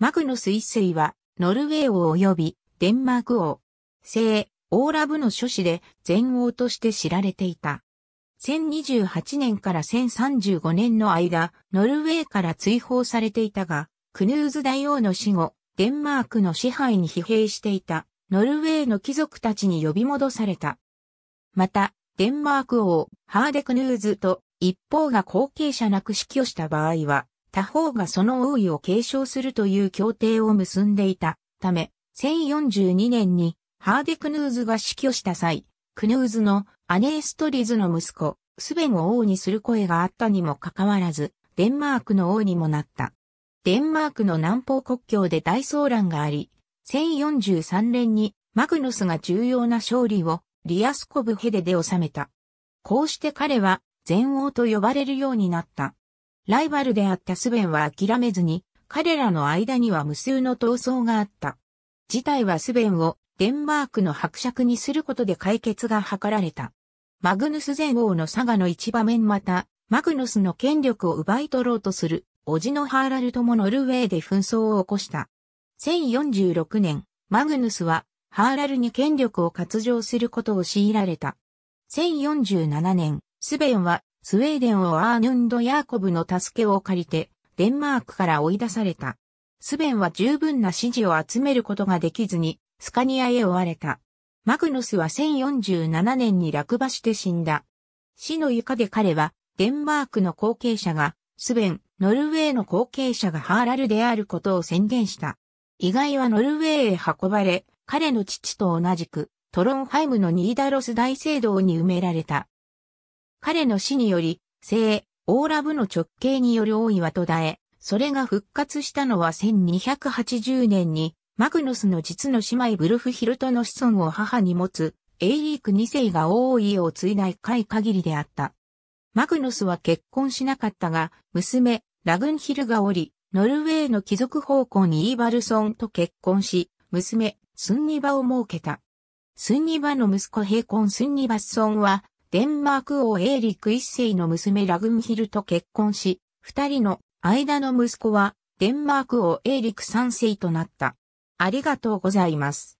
マグヌス一世は、ノルウェー王及びデンマーク王、聖、オーラブの諸子で前王として知られていた。1028年から1035年の間、ノルウェーから追放されていたが、クヌーズ大王の死後、デンマークの支配に疲弊していた、ノルウェーの貴族たちに呼び戻された。また、デンマーク王、ハーデクヌーズと一方が後継者なく死去した場合は、他方がその王位を継承するという協定を結んでいたため、1042年にハーデ・クヌーズが死去した際、クヌーズのアネーストリズの息子、スベンを王にする声があったにもかかわらず、デンマークの王にもなった。デンマークの南方国境で大騒乱があり、1043年にマグノスが重要な勝利をリアスコブヘデで収めた。こうして彼は全王と呼ばれるようになった。ライバルであったスベンは諦めずに、彼らの間には無数の闘争があった。事態はスベンをデンマークの伯爵にすることで解決が図られた。マグヌス前王の佐賀の一場面また、マグヌスの権力を奪い取ろうとする、叔父のハーラルともノルウェーで紛争を起こした。1046年、マグヌスは、ハーラルに権力を割譲することを強いられた。1047年、スベンはスウェーデンをアーヌンド・ヤーコブの助けを借りて、デンマークから追い出された。スベンは十分な支持を集めることができずに、スカニアへ追われた。マグノスは1047年に落馬して死んだ。死の床で彼は、デンマークの後継者が、スベン、ノルウェーの後継者がハーラルであることを宣言した。意外はノルウェーへ運ばれ、彼の父と同じく、トロンハイムのニーダロス大聖堂に埋められた。彼の死により、聖、オーラブの直径による王位は途絶え、それが復活したのは1280年に、マグノスの実の姉妹ブルフヒルトの子孫を母に持つ、エイリーク2世が王位を継いだい回限りであった。マグノスは結婚しなかったが、娘、ラグンヒルがおり、ノルウェーの貴族方向にイーバルソンと結婚し、娘、スンニバを設けた。スンニバの息子ヘイコン・スンニバッソンは、デンマーク王エーリック一世の娘ラグンヒルと結婚し、二人の間の息子はデンマーク王エーリック三世となった。ありがとうございます。